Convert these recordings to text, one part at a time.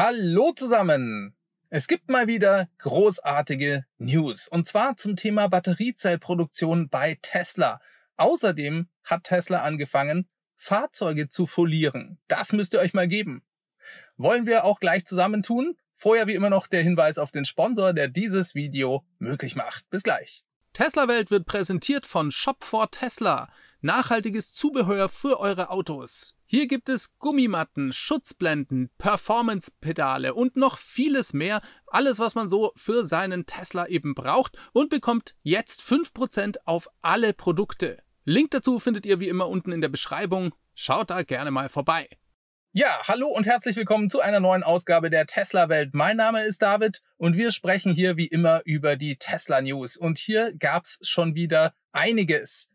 Hallo zusammen! Es gibt mal wieder großartige News und zwar zum Thema Batteriezellproduktion bei Tesla. Außerdem hat Tesla angefangen, Fahrzeuge zu folieren. Das müsst ihr euch mal geben. Wollen wir auch gleich zusammentun? Vorher wie immer noch der Hinweis auf den Sponsor, der dieses Video möglich macht. Bis gleich. Tesla Welt wird präsentiert von Shop for Tesla nachhaltiges Zubehör für eure Autos. Hier gibt es Gummimatten, Schutzblenden, Performance-Pedale und noch vieles mehr. Alles, was man so für seinen Tesla eben braucht und bekommt jetzt 5% auf alle Produkte. Link dazu findet ihr wie immer unten in der Beschreibung. Schaut da gerne mal vorbei. Ja, hallo und herzlich willkommen zu einer neuen Ausgabe der Tesla Welt. Mein Name ist David und wir sprechen hier wie immer über die Tesla News. Und hier gab's schon wieder einiges.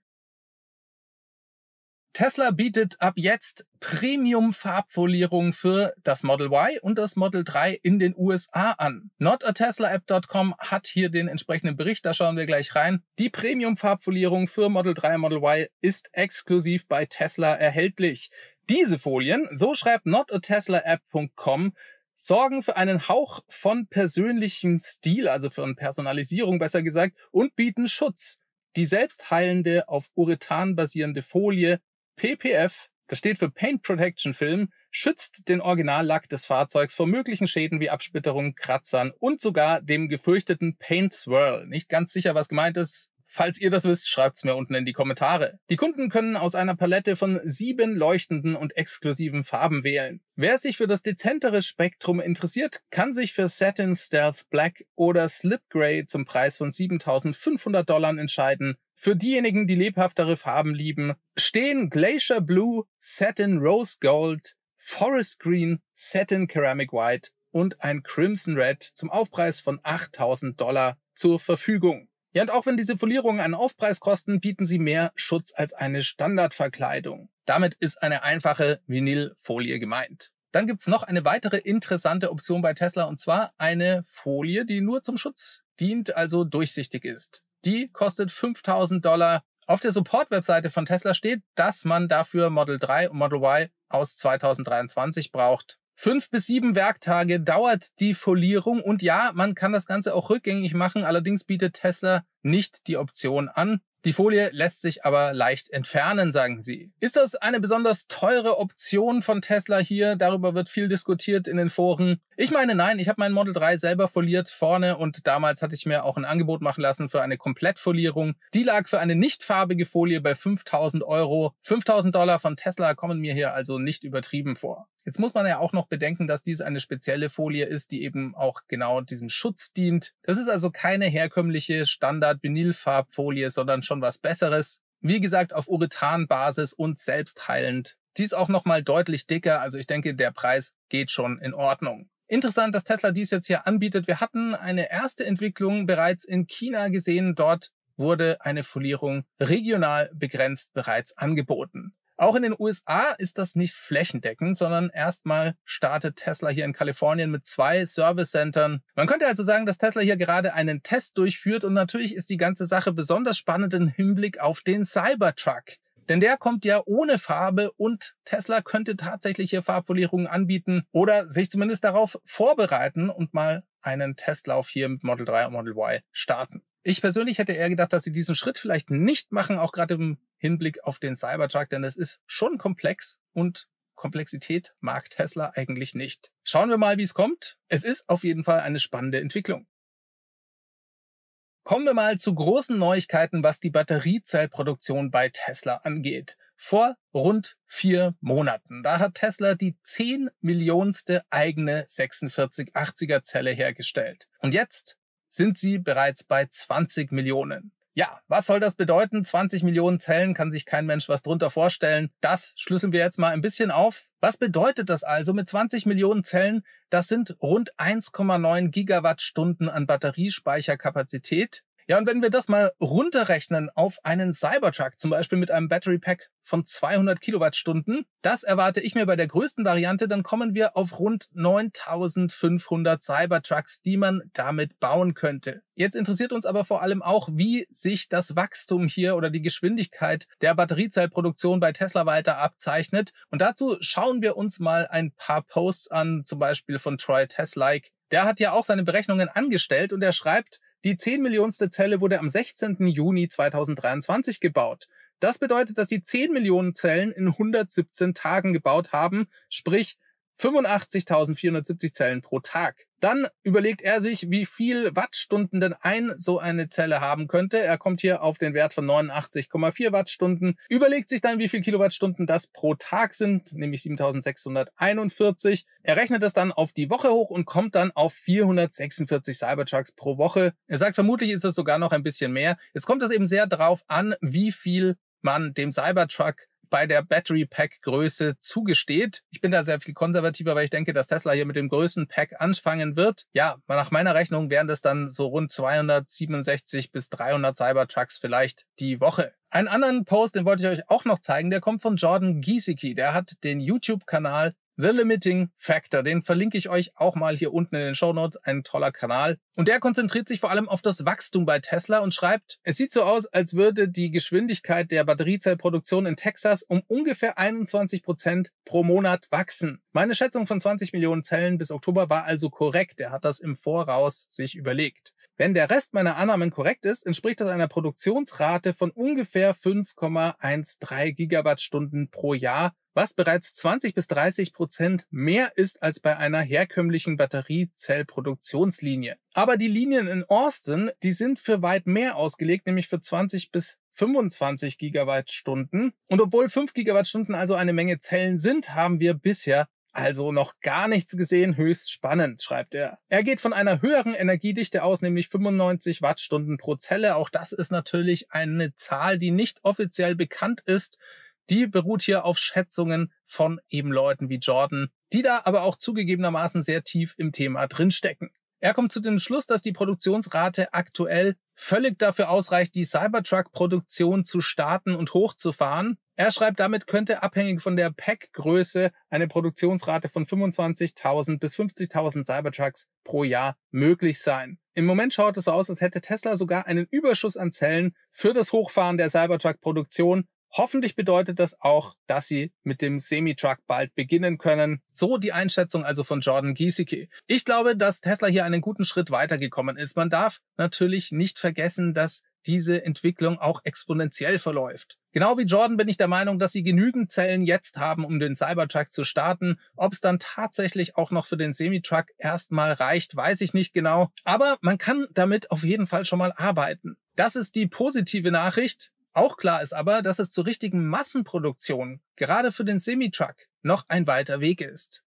Tesla bietet ab jetzt Premium-Farbfolierung für das Model Y und das Model 3 in den USA an. NotATeslaApp.com hat hier den entsprechenden Bericht, da schauen wir gleich rein. Die Premium-Farbfolierung für Model 3 und Model Y ist exklusiv bei Tesla erhältlich. Diese Folien, so schreibt notateslaapp.com, sorgen für einen Hauch von persönlichem Stil, also für eine Personalisierung besser gesagt, und bieten Schutz. Die selbstheilende, auf Urethan basierende Folie PPF, das steht für Paint Protection Film, schützt den Originallack des Fahrzeugs vor möglichen Schäden wie Absplitterungen, Kratzern und sogar dem gefürchteten Paint Swirl. Nicht ganz sicher, was gemeint ist. Falls ihr das wisst, schreibt's mir unten in die Kommentare. Die Kunden können aus einer Palette von sieben leuchtenden und exklusiven Farben wählen. Wer sich für das dezentere Spektrum interessiert, kann sich für Satin Stealth Black oder Slip Grey zum Preis von 7500 Dollar entscheiden für diejenigen, die lebhaftere Farben lieben, stehen Glacier Blue, Satin Rose Gold, Forest Green, Satin Ceramic White und ein Crimson Red zum Aufpreis von 8000 Dollar zur Verfügung. Ja, und auch wenn diese Folierungen einen Aufpreis kosten, bieten sie mehr Schutz als eine Standardverkleidung. Damit ist eine einfache Vinylfolie gemeint. Dann gibt's noch eine weitere interessante Option bei Tesla und zwar eine Folie, die nur zum Schutz dient, also durchsichtig ist. Die kostet 5000 Dollar. Auf der Support-Webseite von Tesla steht, dass man dafür Model 3 und Model Y aus 2023 braucht. Fünf bis sieben Werktage dauert die Folierung und ja, man kann das Ganze auch rückgängig machen, allerdings bietet Tesla nicht die Option an. Die Folie lässt sich aber leicht entfernen, sagen sie. Ist das eine besonders teure Option von Tesla hier? Darüber wird viel diskutiert in den Foren. Ich meine, nein, ich habe mein Model 3 selber foliert vorne und damals hatte ich mir auch ein Angebot machen lassen für eine Komplettfolierung. Die lag für eine nicht farbige Folie bei 5000 Euro. 5000 Dollar von Tesla kommen mir hier also nicht übertrieben vor. Jetzt muss man ja auch noch bedenken, dass dies eine spezielle Folie ist, die eben auch genau diesem Schutz dient. Das ist also keine herkömmliche Standard-Vinylfarbfolie, sondern schon schon was Besseres. Wie gesagt, auf Urethanbasis und selbstheilend. Die auch nochmal deutlich dicker, also ich denke, der Preis geht schon in Ordnung. Interessant, dass Tesla dies jetzt hier anbietet. Wir hatten eine erste Entwicklung bereits in China gesehen. Dort wurde eine Folierung regional begrenzt bereits angeboten. Auch in den USA ist das nicht flächendeckend, sondern erstmal startet Tesla hier in Kalifornien mit zwei Service-Centern. Man könnte also sagen, dass Tesla hier gerade einen Test durchführt und natürlich ist die ganze Sache besonders spannend im Hinblick auf den Cybertruck. Denn der kommt ja ohne Farbe und Tesla könnte tatsächlich hier Farbfolierungen anbieten oder sich zumindest darauf vorbereiten und mal einen Testlauf hier mit Model 3 und Model Y starten. Ich persönlich hätte eher gedacht, dass sie diesen Schritt vielleicht nicht machen, auch gerade im Hinblick auf den Cybertruck, denn es ist schon komplex und Komplexität mag Tesla eigentlich nicht. Schauen wir mal, wie es kommt. Es ist auf jeden Fall eine spannende Entwicklung. Kommen wir mal zu großen Neuigkeiten, was die Batteriezellproduktion bei Tesla angeht. Vor rund vier Monaten, da hat Tesla die 10 Millionste eigene 4680er Zelle hergestellt. Und jetzt sind sie bereits bei 20 Millionen. Ja, was soll das bedeuten? 20 Millionen Zellen kann sich kein Mensch was drunter vorstellen. Das schlüsseln wir jetzt mal ein bisschen auf. Was bedeutet das also mit 20 Millionen Zellen? Das sind rund 1,9 Gigawattstunden an Batteriespeicherkapazität. Ja, und wenn wir das mal runterrechnen auf einen Cybertruck, zum Beispiel mit einem Battery Pack von 200 Kilowattstunden, das erwarte ich mir bei der größten Variante, dann kommen wir auf rund 9500 Cybertrucks, die man damit bauen könnte. Jetzt interessiert uns aber vor allem auch, wie sich das Wachstum hier oder die Geschwindigkeit der Batteriezellproduktion bei Tesla weiter abzeichnet. Und dazu schauen wir uns mal ein paar Posts an, zum Beispiel von Troy Teslike. Der hat ja auch seine Berechnungen angestellt und er schreibt, die 10 Millionenste Zelle wurde am 16. Juni 2023 gebaut. Das bedeutet, dass sie 10 Millionen Zellen in 117 Tagen gebaut haben, sprich 85.470 Zellen pro Tag. Dann überlegt er sich, wie viel Wattstunden denn ein so eine Zelle haben könnte. Er kommt hier auf den Wert von 89,4 Wattstunden, überlegt sich dann, wie viel Kilowattstunden das pro Tag sind, nämlich 7641. Er rechnet das dann auf die Woche hoch und kommt dann auf 446 Cybertrucks pro Woche. Er sagt, vermutlich ist es sogar noch ein bisschen mehr. Jetzt kommt es eben sehr drauf an, wie viel man dem Cybertruck bei der Battery Pack Größe zugesteht. Ich bin da sehr viel konservativer, weil ich denke, dass Tesla hier mit dem größten Pack anfangen wird. Ja, nach meiner Rechnung wären das dann so rund 267 bis 300 Cybertrucks vielleicht die Woche. Einen anderen Post, den wollte ich euch auch noch zeigen, der kommt von Jordan Giesecke. Der hat den YouTube-Kanal The Limiting Factor, den verlinke ich euch auch mal hier unten in den Show Notes, ein toller Kanal. Und der konzentriert sich vor allem auf das Wachstum bei Tesla und schreibt, es sieht so aus, als würde die Geschwindigkeit der Batteriezellproduktion in Texas um ungefähr 21 Prozent pro Monat wachsen. Meine Schätzung von 20 Millionen Zellen bis Oktober war also korrekt. Er hat das im Voraus sich überlegt. Wenn der Rest meiner Annahmen korrekt ist, entspricht das einer Produktionsrate von ungefähr 5,13 Gigawattstunden pro Jahr, was bereits 20 bis 30 Prozent mehr ist als bei einer herkömmlichen Batteriezellproduktionslinie. Aber die Linien in Austin, die sind für weit mehr ausgelegt, nämlich für 20 bis 25 Gigawattstunden. Und obwohl 5 Gigawattstunden also eine Menge Zellen sind, haben wir bisher also noch gar nichts gesehen, höchst spannend, schreibt er. Er geht von einer höheren Energiedichte aus, nämlich 95 Wattstunden pro Zelle. Auch das ist natürlich eine Zahl, die nicht offiziell bekannt ist. Die beruht hier auf Schätzungen von eben Leuten wie Jordan, die da aber auch zugegebenermaßen sehr tief im Thema drinstecken. Er kommt zu dem Schluss, dass die Produktionsrate aktuell völlig dafür ausreicht, die Cybertruck-Produktion zu starten und hochzufahren. Er schreibt, damit könnte abhängig von der Packgröße eine Produktionsrate von 25.000 bis 50.000 Cybertrucks pro Jahr möglich sein. Im Moment schaut es so aus, als hätte Tesla sogar einen Überschuss an Zellen für das Hochfahren der Cybertruck-Produktion. Hoffentlich bedeutet das auch, dass sie mit dem Semi-Truck bald beginnen können. So die Einschätzung also von Jordan Giesecke. Ich glaube, dass Tesla hier einen guten Schritt weitergekommen ist. Man darf natürlich nicht vergessen, dass diese Entwicklung auch exponentiell verläuft. Genau wie Jordan bin ich der Meinung, dass sie genügend Zellen jetzt haben, um den Cybertruck zu starten. Ob es dann tatsächlich auch noch für den Semitruck erstmal reicht, weiß ich nicht genau. Aber man kann damit auf jeden Fall schon mal arbeiten. Das ist die positive Nachricht. Auch klar ist aber, dass es zur richtigen Massenproduktion, gerade für den Semitruck, noch ein weiter Weg ist.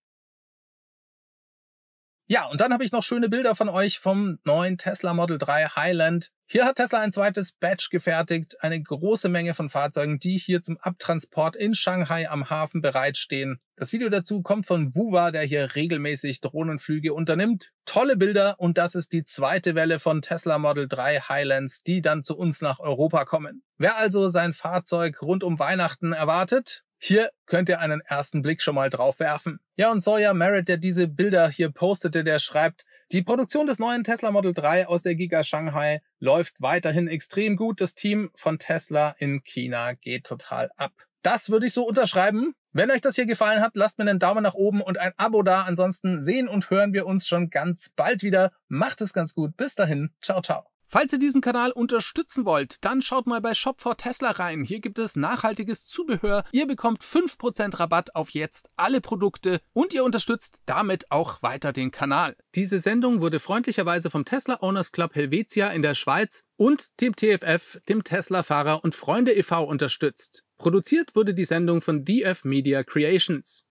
Ja, und dann habe ich noch schöne Bilder von euch vom neuen Tesla Model 3 Highland. Hier hat Tesla ein zweites Batch gefertigt, eine große Menge von Fahrzeugen, die hier zum Abtransport in Shanghai am Hafen bereitstehen. Das Video dazu kommt von Wuwa, der hier regelmäßig Drohnenflüge unternimmt. Tolle Bilder und das ist die zweite Welle von Tesla Model 3 Highlands, die dann zu uns nach Europa kommen. Wer also sein Fahrzeug rund um Weihnachten erwartet, hier könnt ihr einen ersten Blick schon mal drauf werfen. Ja, und Sawyer Merritt, der diese Bilder hier postete, der schreibt, die Produktion des neuen Tesla Model 3 aus der Giga Shanghai läuft weiterhin extrem gut. Das Team von Tesla in China geht total ab. Das würde ich so unterschreiben. Wenn euch das hier gefallen hat, lasst mir einen Daumen nach oben und ein Abo da. Ansonsten sehen und hören wir uns schon ganz bald wieder. Macht es ganz gut. Bis dahin. Ciao, ciao. Falls ihr diesen Kanal unterstützen wollt, dann schaut mal bei Shop for Tesla rein. Hier gibt es nachhaltiges Zubehör. Ihr bekommt 5% Rabatt auf jetzt alle Produkte und ihr unterstützt damit auch weiter den Kanal. Diese Sendung wurde freundlicherweise vom Tesla Owners Club Helvetia in der Schweiz und dem TFF, dem Tesla Fahrer und Freunde e.V. unterstützt. Produziert wurde die Sendung von DF Media Creations.